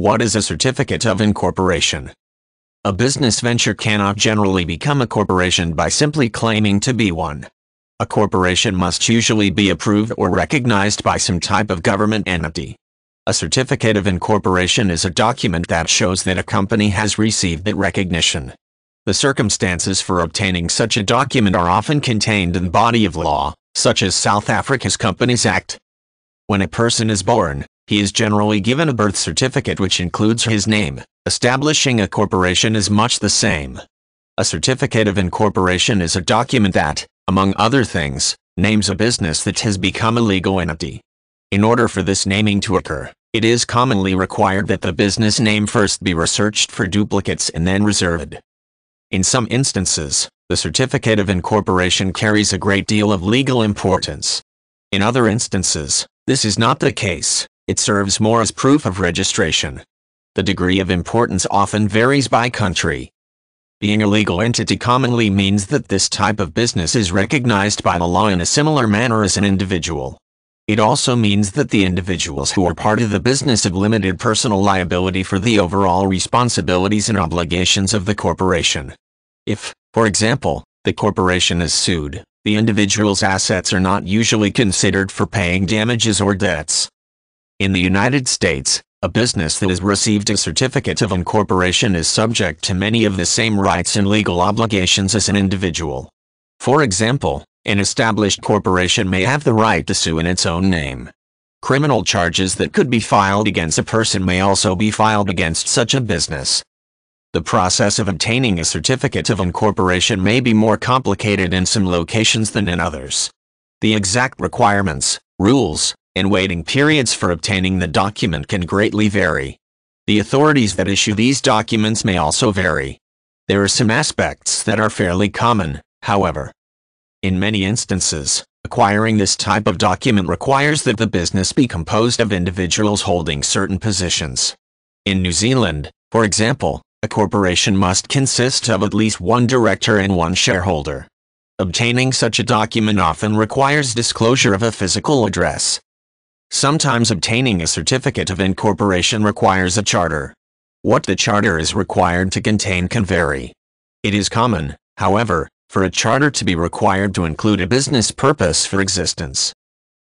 What is a certificate of incorporation? A business venture cannot generally become a corporation by simply claiming to be one. A corporation must usually be approved or recognized by some type of government entity. A certificate of incorporation is a document that shows that a company has received that recognition. The circumstances for obtaining such a document are often contained in the body of law, such as South Africa's Companies Act. When a person is born, he is generally given a birth certificate which includes his name. Establishing a corporation is much the same. A certificate of incorporation is a document that, among other things, names a business that has become a legal entity. In order for this naming to occur, it is commonly required that the business name first be researched for duplicates and then reserved. In some instances, the certificate of incorporation carries a great deal of legal importance. In other instances, this is not the case, it serves more as proof of registration. The degree of importance often varies by country. Being a legal entity commonly means that this type of business is recognized by the law in a similar manner as an individual. It also means that the individuals who are part of the business have limited personal liability for the overall responsibilities and obligations of the corporation. If, for example, the corporation is sued, the individual's assets are not usually considered for paying damages or debts. In the United States, a business that has received a certificate of incorporation is subject to many of the same rights and legal obligations as an individual. For example, an established corporation may have the right to sue in its own name. Criminal charges that could be filed against a person may also be filed against such a business. The process of obtaining a certificate of incorporation may be more complicated in some locations than in others. The exact requirements, rules, and waiting periods for obtaining the document can greatly vary. The authorities that issue these documents may also vary. There are some aspects that are fairly common, however. In many instances, acquiring this type of document requires that the business be composed of individuals holding certain positions. In New Zealand, for example, a corporation must consist of at least one director and one shareholder. Obtaining such a document often requires disclosure of a physical address, Sometimes obtaining a certificate of incorporation requires a charter. What the charter is required to contain can vary. It is common, however, for a charter to be required to include a business purpose for existence.